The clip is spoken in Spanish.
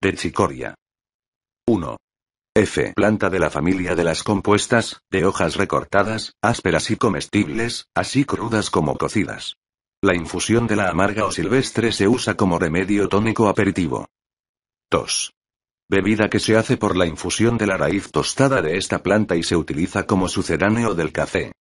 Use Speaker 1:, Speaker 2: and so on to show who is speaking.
Speaker 1: de Chicoria. 1. F. Planta de la familia de las compuestas, de hojas recortadas, ásperas y comestibles, así crudas como cocidas. La infusión de la amarga o silvestre se usa como remedio tónico aperitivo. 2. Bebida que se hace por la infusión de la raíz tostada de esta planta y se utiliza como suceráneo del café.